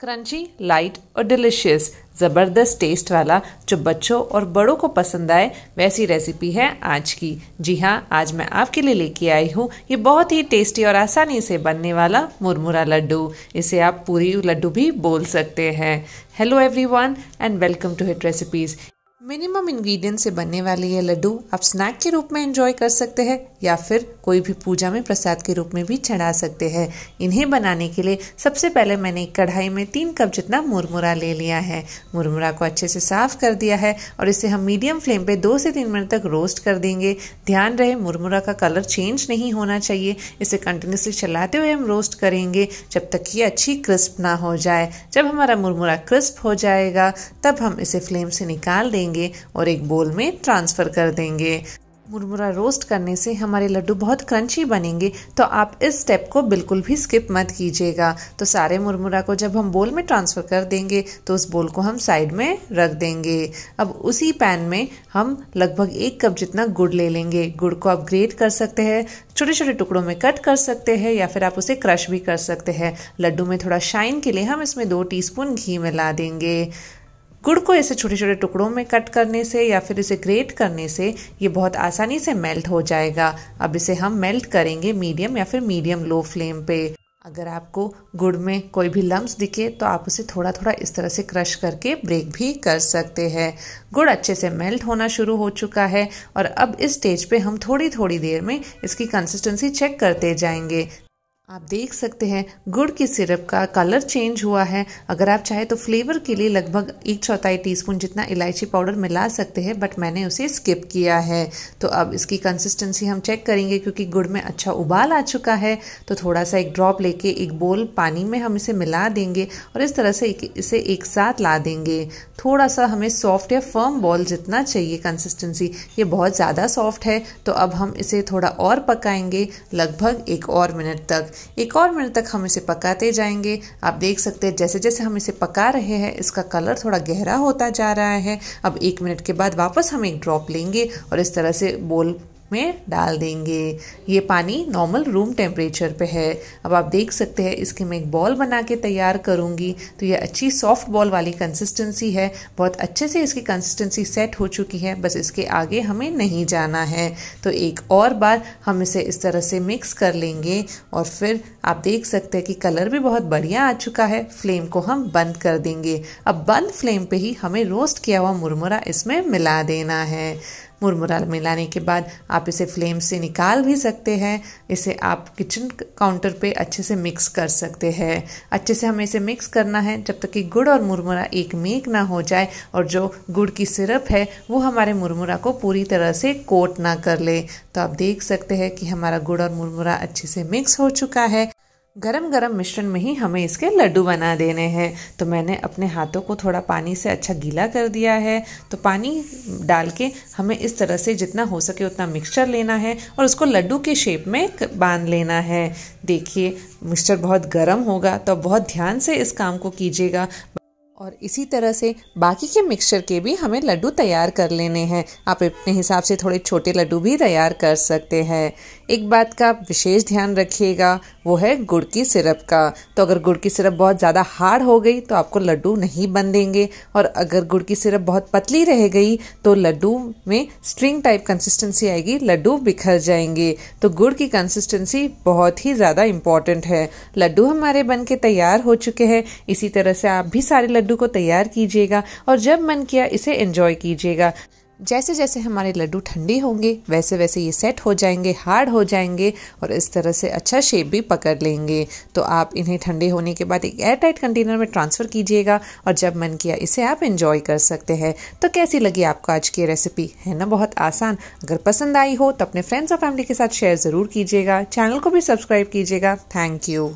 crunchy light और delicious ज़बरदस्त taste वाला जो बच्चों और बड़ों को पसंद आए वैसी रेसिपी है आज की जी हाँ आज मैं आपके लिए लेके आई हूँ ये बहुत ही टेस्टी और आसानी से बनने वाला मुरमुरा लड्डू इसे आप पूरी लड्डू भी बोल सकते हैं hello everyone and welcome to hit recipes minimum ingredient से बनने वाले ये लड्डू आप स्नैक के रूप में एंजॉय कर सकते हैं या फिर कोई भी पूजा में प्रसाद के रूप में भी चढ़ा सकते हैं इन्हें बनाने के लिए सबसे पहले मैंने एक कढ़ाई में तीन कप जितना मुरमुरा ले लिया है मुरमुरा को अच्छे से साफ कर दिया है और इसे हम मीडियम फ्लेम पर दो से तीन मिनट तक रोस्ट कर देंगे ध्यान रहे मुरमुरा का कलर चेंज नहीं होना चाहिए इसे कंटिन्यूसली चलाते हुए हम रोस्ट करेंगे जब तक ये अच्छी क्रिस्प ना हो जाए जब हमारा मुरमुरा क्रिस्प हो जाएगा तब हम इसे फ्लेम से निकाल देंगे लेंगे और एक बोल में ट्रांसफ़र कर देंगे मुरमुरा रोस्ट करने से हमारे लड्डू बहुत क्रंची बनेंगे तो आप इस स्टेप को बिल्कुल भी स्किप मत कीजिएगा तो सारे मुरमुरा को जब हम बोल में ट्रांसफ़र कर देंगे तो उस बोल को हम साइड में रख देंगे अब उसी पैन में हम लगभग एक कप जितना गुड़ ले लेंगे गुड़ को आप ग्रेट कर सकते हैं छोटे छोटे टुकड़ों में कट कर सकते हैं या फिर आप उसे क्रश भी कर सकते हैं लड्डू में थोड़ा शाइन के लिए हम इसमें दो टीस्पून घी मिला देंगे गुड़ को ऐसे छोटे छोटे टुकड़ों में कट करने से या फिर इसे ग्रेट करने से ये बहुत आसानी से मेल्ट हो जाएगा अब इसे हम मेल्ट करेंगे मीडियम या फिर मीडियम लो फ्लेम पे अगर आपको गुड़ में कोई भी लम्स दिखे तो आप उसे थोड़ा थोड़ा इस तरह से क्रश करके ब्रेक भी कर सकते हैं गुड़ अच्छे से मेल्ट होना शुरू हो चुका है और अब इस स्टेज पे हम थोड़ी थोड़ी देर में इसकी कंसिस्टेंसी चेक करते जाएंगे आप देख सकते हैं गुड़ की सिरप का कलर चेंज हुआ है अगर आप चाहे तो फ्लेवर के लिए लगभग एक चौथाई टीस्पून जितना इलायची पाउडर मिला सकते हैं बट मैंने उसे स्किप किया है तो अब इसकी कंसिस्टेंसी हम चेक करेंगे क्योंकि गुड़ में अच्छा उबाल आ चुका है तो थोड़ा सा एक ड्रॉप लेके एक बोल पानी में हम इसे मिला देंगे और इस तरह से एक, इसे एक साथ ला देंगे थोड़ा सा हमें सॉफ्ट या फर्म बॉल जितना चाहिए कंसिस्टेंसी ये बहुत ज़्यादा सॉफ्ट है तो अब हम इसे थोड़ा और पकाएंगे लगभग एक और मिनट तक एक और मिनट तक हम इसे पकाते जाएंगे आप देख सकते हैं जैसे जैसे हम इसे पका रहे हैं इसका कलर थोड़ा गहरा होता जा रहा है अब एक मिनट के बाद वापस हम एक ड्रॉप लेंगे और इस तरह से बोल में डाल देंगे ये पानी नॉर्मल रूम टेम्परेचर पे है अब आप देख सकते हैं इसके मैं एक बॉल बना के तैयार करूँगी तो ये अच्छी सॉफ्ट बॉल वाली कंसिस्टेंसी है बहुत अच्छे से इसकी कंसिस्टेंसी सेट हो चुकी है बस इसके आगे हमें नहीं जाना है तो एक और बार हम इसे इस तरह से मिक्स कर लेंगे और फिर आप देख सकते हैं कि कलर भी बहुत बढ़िया आ चुका है फ्लेम को हम बंद कर देंगे अब बंद फ्लेम पर ही हमें रोस्ट किया हुआ मुरमुरा इसमें मिला देना है मुरमुरा मिलाने के बाद आप इसे फ्लेम से निकाल भी सकते हैं इसे आप किचन काउंटर पे अच्छे से मिक्स कर सकते हैं अच्छे से हमें इसे मिक्स करना है जब तक कि गुड़ और मुरमुरा एक मेक ना हो जाए और जो गुड़ की सिरप है वो हमारे मुरमुरा को पूरी तरह से कोट ना कर ले तो आप देख सकते हैं कि हमारा गुड़ और मुरमुरा अच्छे से मिक्स हो चुका है गरम गरम मिश्रण में ही हमें इसके लड्डू बना देने हैं तो मैंने अपने हाथों को थोड़ा पानी से अच्छा गीला कर दिया है तो पानी डाल के हमें इस तरह से जितना हो सके उतना मिक्सचर लेना है और उसको लड्डू के शेप में बांध लेना है देखिए मिक्सचर बहुत गर्म होगा तो बहुत ध्यान से इस काम को कीजिएगा और इसी तरह से बाकी के मिक्सचर के भी हमें लड्डू तैयार कर लेने हैं आप अपने हिसाब से थोड़े छोटे लड्डू भी तैयार कर सकते हैं एक बात का आप विशेष ध्यान रखिएगा वो है गुड़ की सिरप का तो अगर गुड़ की सिरप बहुत ज़्यादा हार्ड हो गई तो आपको लड्डू नहीं बन देंगे और अगर गुड़ की सिरप बहुत पतली रह गई तो लड्डू में स्ट्रिंग टाइप कंसिस्टेंसी आएगी लड्डू बिखर जाएंगे तो गुड़ की कंसिस्टेंसी बहुत ही ज़्यादा इम्पॉर्टेंट है लड्डू हमारे बन के तैयार हो चुके हैं इसी तरह से आप भी सारे लड्डू लड्डू को तैयार कीजिएगा और जब मन किया इसे एंजॉय कीजिएगा जैसे जैसे हमारे लड्डू ठंडे होंगे वैसे वैसे ये सेट हो जाएंगे हार्ड हो जाएंगे और इस तरह से अच्छा शेप भी पकड़ लेंगे तो आप इन्हें ठंडे होने के बाद एक एयर टाइट कंटेनर में ट्रांसफ़र कीजिएगा और जब मन किया इसे आप इन्जॉय कर सकते हैं तो कैसी लगी आपको आज की रेसिपी है ना बहुत आसान अगर पसंद आई हो तो अपने फ्रेंड्स और फैमिली के साथ शेयर ज़रूर कीजिएगा चैनल को भी सब्सक्राइब कीजिएगा थैंक यू